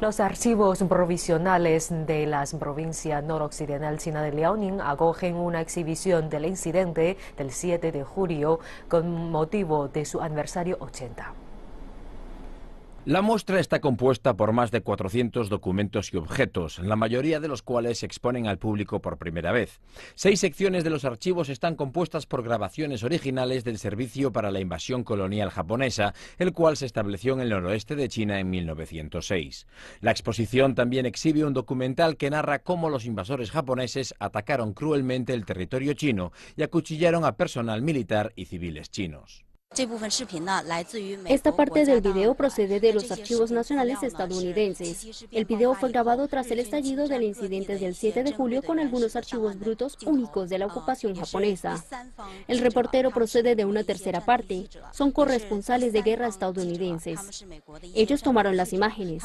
Los archivos provisionales de las provincias noroccidental China de Liaoning acogen una exhibición del incidente del 7 de julio con motivo de su aniversario 80. La muestra está compuesta por más de 400 documentos y objetos, la mayoría de los cuales se exponen al público por primera vez. Seis secciones de los archivos están compuestas por grabaciones originales del Servicio para la Invasión Colonial Japonesa, el cual se estableció en el noroeste de China en 1906. La exposición también exhibe un documental que narra cómo los invasores japoneses atacaron cruelmente el territorio chino y acuchillaron a personal militar y civiles chinos. Esta parte del video procede de los archivos nacionales estadounidenses. El video fue grabado tras el estallido del incidente del 7 de julio con algunos archivos brutos únicos de la ocupación japonesa. El reportero procede de una tercera parte. Son corresponsales de guerra estadounidenses. Ellos tomaron las imágenes.